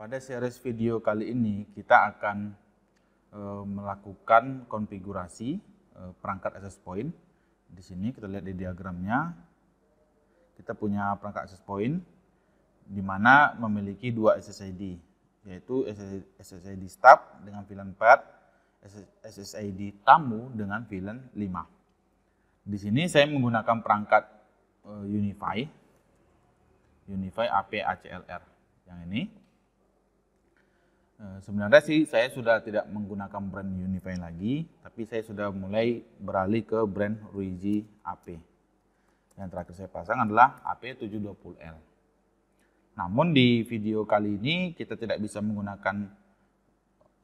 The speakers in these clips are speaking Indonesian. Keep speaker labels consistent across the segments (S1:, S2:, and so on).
S1: Pada series video kali ini kita akan eh, melakukan konfigurasi eh, perangkat access point. Di sini kita lihat di diagramnya, kita punya perangkat access point di mana memiliki dua SSID, yaitu SSID stub dengan VLAN 4, SSID tamu dengan VLAN 5. Di sini saya menggunakan perangkat e, Unify, Unify AP ACLR yang ini Eh, sebenarnya sih saya sudah tidak menggunakan brand Unify lagi, tapi saya sudah mulai beralih ke brand Ruiji AP. Yang terakhir saya pasang adalah AP720L. Namun di video kali ini kita tidak bisa menggunakan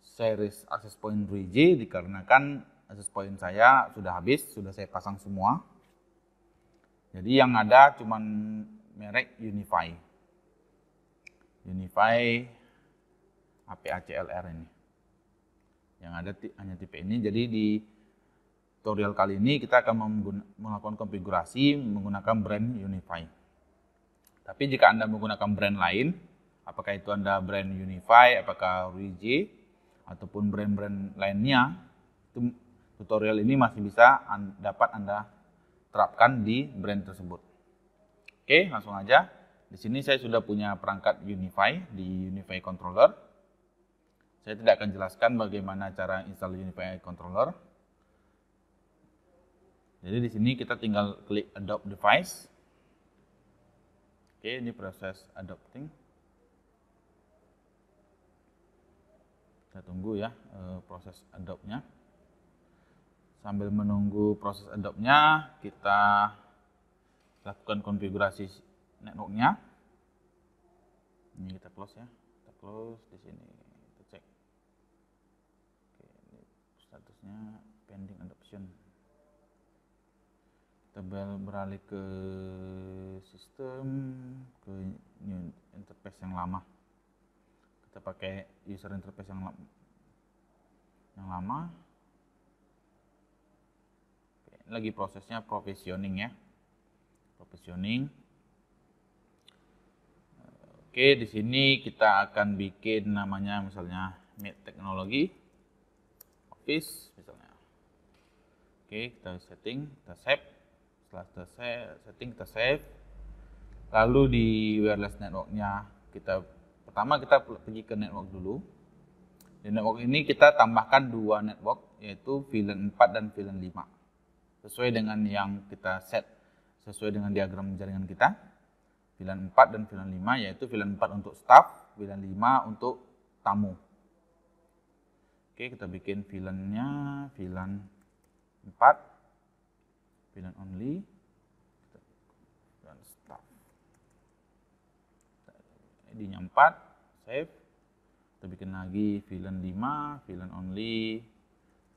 S1: series access point Ruiji dikarenakan access point saya sudah habis, sudah saya pasang semua. Jadi yang ada cuma merek Unify. Unify APACLR ini. Yang ada hanya tipe ini. Jadi di tutorial kali ini kita akan melakukan konfigurasi menggunakan brand Unify. Tapi jika Anda menggunakan brand lain, apakah itu Anda brand Unify, apakah Ruiji, ataupun brand-brand lainnya, tutorial ini masih bisa dapat Anda terapkan di brand tersebut. Oke, langsung aja. Di sini saya sudah punya perangkat Unify di Unify Controller. Saya tidak akan jelaskan bagaimana cara install Unify Controller. Jadi di sini kita tinggal klik adopt device. Oke, ini proses adopting. Kita tunggu ya eh, proses adopt-nya. Sambil menunggu proses adopt-nya, kita lakukan konfigurasi network-nya. Ini kita close ya, kita close di sini. statusnya pending adoption kita beralih ke sistem ke new interface yang lama kita pakai user interface yang lama yang lama Oke, lagi prosesnya provisioning ya provisioning Oke, di sini kita akan bikin namanya misalnya Mid teknologi office misalnya. Oke, kita setting, kita save. Setelah kita save, setting kita save. Lalu di wireless networknya kita pertama kita pergi ke network dulu. Di network ini kita tambahkan dua network yaitu VLAN 4 dan VLAN 5. Sesuai dengan yang kita set sesuai dengan diagram jaringan kita. VLAN 4 dan VLAN 5 yaitu VLAN 4 untuk staff, VLAN 5 untuk tamu. Oke, kita bikin VLAN-nya VLAN 4 villain only dan stop. ID-nya 4, save. Kita bikin lagi villain 5, villain only,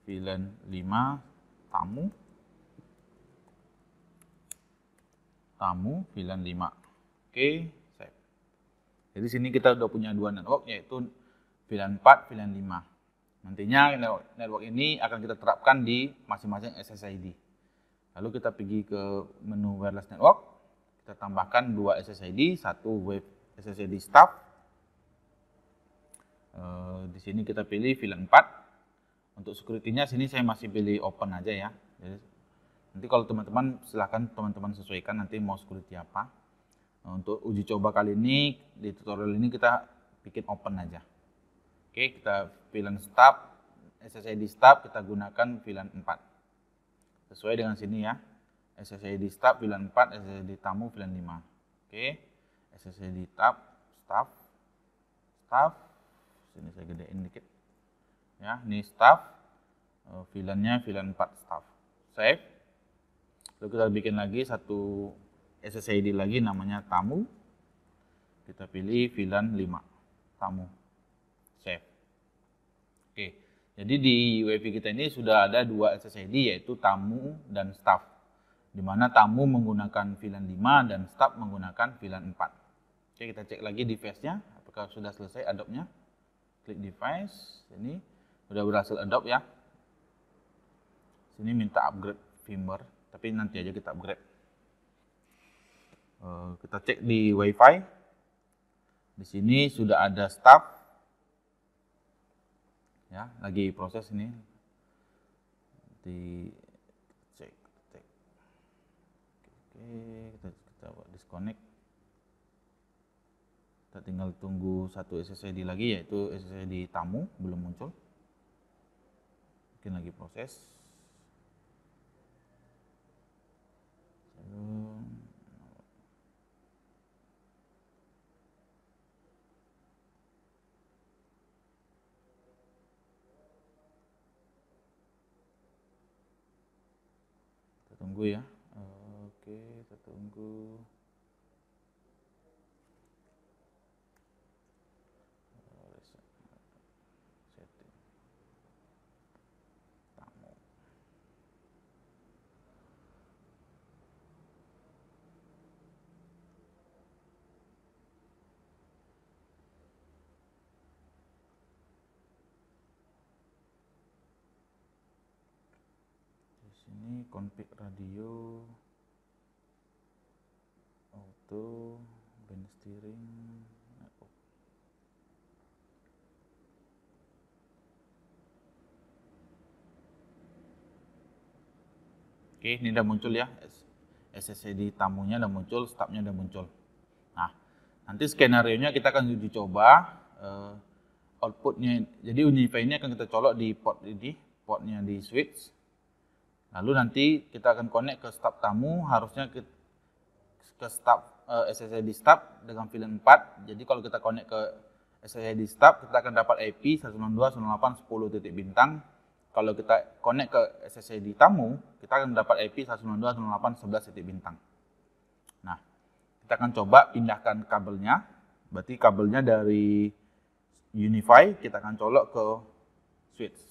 S1: villain 5 tamu. Tamu villain 5. Oke, save. Jadi sini kita udah punya dua network yaitu villain 4, villain 5. Nantinya network ini akan kita terapkan di masing-masing SSID. Lalu kita pergi ke menu wireless network, kita tambahkan dua SSID, satu web SSID staff. Eh, di sini kita pilih VLAN 4. Untuk security-nya sini saya masih pilih open aja ya. nanti kalau teman-teman silahkan teman-teman sesuaikan nanti mau security apa. Nah, untuk uji coba kali ini di tutorial ini kita bikin open aja. Oke, kita pilih stop, SSID stop kita gunakan pilihan 4. Sesuai dengan sini ya. SSID stop pilihan 4, SSID tamu pilihan 5. Oke, SSID tab, staff, staff, sini saya gedein dikit. Ya, ini staff, filenya VLAN 4 staff. Save. Lalu kita bikin lagi satu SSID lagi namanya tamu. Kita pilih VLAN 5, tamu save. Oke, jadi di UEFI kita ini sudah ada dua SSID yaitu tamu dan staff. Di mana tamu menggunakan VLAN 5 dan staff menggunakan VLAN 4. Oke, kita cek lagi device-nya apakah sudah selesai adopt-nya. Klik device, ini sudah berhasil adopt ya. Sini minta upgrade firmware, tapi nanti aja kita upgrade. Eh, kita cek di WiFi. Di sini sudah ada staff ya lagi proses ini di cek cek oke kita kita disconnect kita tinggal tunggu satu SSID lagi yaitu SSID tamu belum muncul mungkin lagi proses tunggu ya oke kita tunggu konflik radio auto band steering Oke, ini udah muncul ya. SSD tamunya udah muncul, stubnya udah muncul. Nah, nanti skenario-nya kita akan uji coba uh, outputnya. Jadi Unify ini akan kita colok di port ini, portnya di switch. Lalu nanti kita akan connect ke stop tamu, harusnya ke, ke staf uh, eh, SSID staf dengan VLAN 4. Jadi kalau kita connect ke SSID stop kita akan dapat IP 192.168.10 titik bintang. Kalau kita connect ke SSID tamu, kita akan dapat IP 192.168.11 titik bintang. Nah, kita akan coba pindahkan kabelnya. Berarti kabelnya dari Unify kita akan colok ke switch.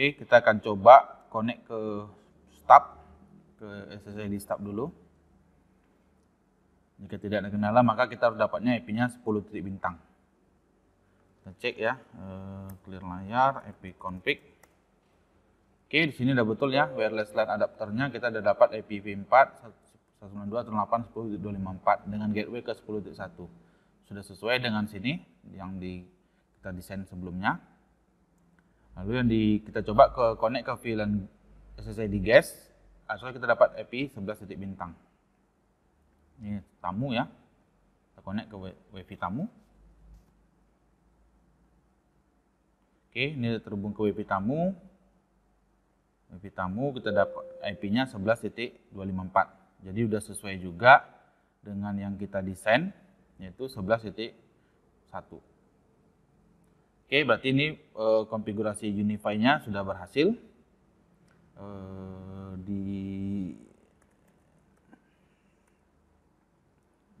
S1: Oke, kita akan coba connect ke stub, ke SSID stub dulu. Jika tidak ada kendala, maka kita harus dapatnya IP-nya 10 titik bintang. Kita cek ya, eh, clear layar, IP config. Oke, di sini udah betul ya, wireless LAN adapternya kita udah dapat IPv4 192.168.10.254 dengan gateway ke 10.1. Sudah sesuai dengan sini yang di, kita desain sebelumnya. Lalu nah, yang di, kita coba ke connect ke VLAN SSID guest, asalnya kita dapat IP 11 titik bintang. Ini tamu ya, kita connect ke WiFi tamu. Oke, ini terhubung ke WiFi tamu. WiFi tamu kita dapat IP-nya 11.254. Jadi sudah sesuai juga dengan yang kita desain, yaitu 11.1. Oke, berarti ini uh, konfigurasi Unify-nya sudah berhasil Uh, di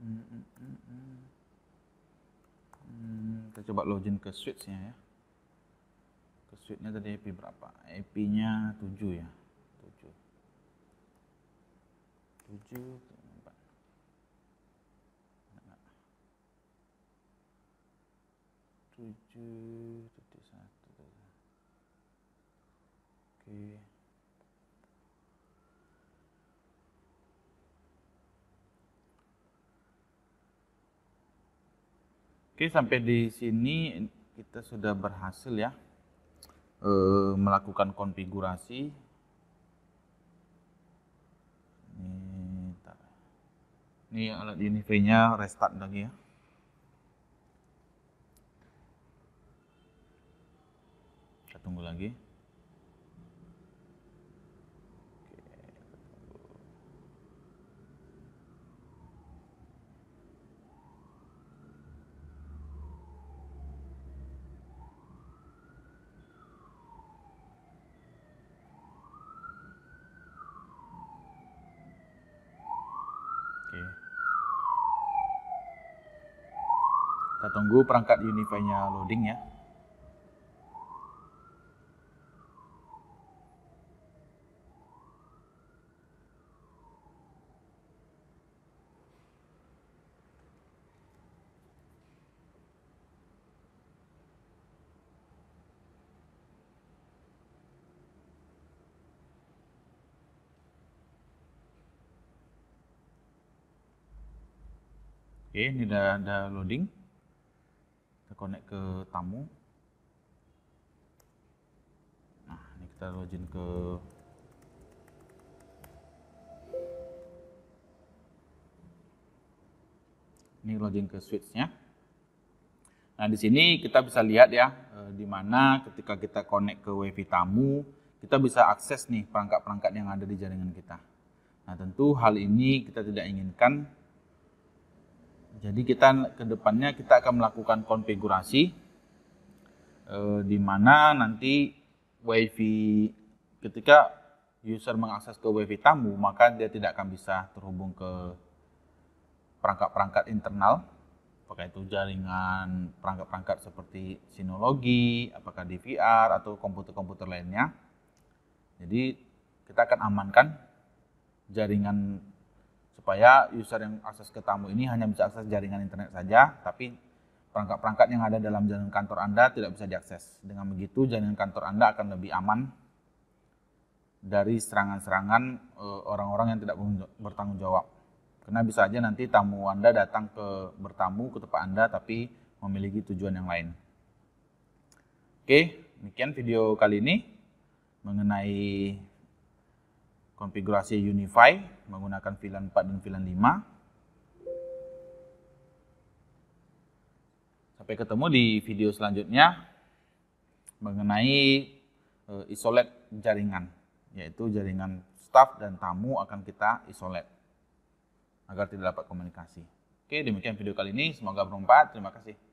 S1: hmm, kita coba login ke switch-nya ya. Ke switch-nya tadi IP berapa? IP-nya 7 ya. 7. 7 tujuh titik satu oke oke sampai di sini kita sudah berhasil ya e, melakukan konfigurasi ini, ini alat univ nya restart lagi ya tunggu lagi kita tunggu perangkat Unify-nya loading ya. Oke, ini udah, ada loading. Kita connect ke tamu. Nah, ini kita login ke ini login ke switch-nya. Nah, di sini kita bisa lihat ya, eh, di mana ketika kita connect ke WiFi tamu, kita bisa akses nih perangkat-perangkat yang ada di jaringan kita. Nah, tentu hal ini kita tidak inginkan jadi kita kedepannya kita akan melakukan konfigurasi eh, di mana nanti WiFi ketika user mengakses ke WiFi tamu maka dia tidak akan bisa terhubung ke perangkat-perangkat internal apakah itu jaringan perangkat-perangkat seperti sinologi, apakah DVR atau komputer-komputer lainnya. Jadi kita akan amankan jaringan supaya user yang akses ke tamu ini hanya bisa akses jaringan internet saja, tapi perangkat-perangkat yang ada dalam jaringan kantor Anda tidak bisa diakses. Dengan begitu, jaringan kantor Anda akan lebih aman dari serangan-serangan eh, orang-orang yang tidak bertanggung jawab. Karena bisa saja nanti tamu Anda datang ke bertamu ke tempat Anda, tapi memiliki tujuan yang lain. Oke, demikian video kali ini mengenai konfigurasi Unify menggunakan VLAN 4 dan VLAN 5. Sampai ketemu di video selanjutnya mengenai isolat eh, isolate jaringan, yaitu jaringan staff dan tamu akan kita isolate agar tidak dapat komunikasi. Oke, demikian video kali ini. Semoga bermanfaat. Terima kasih.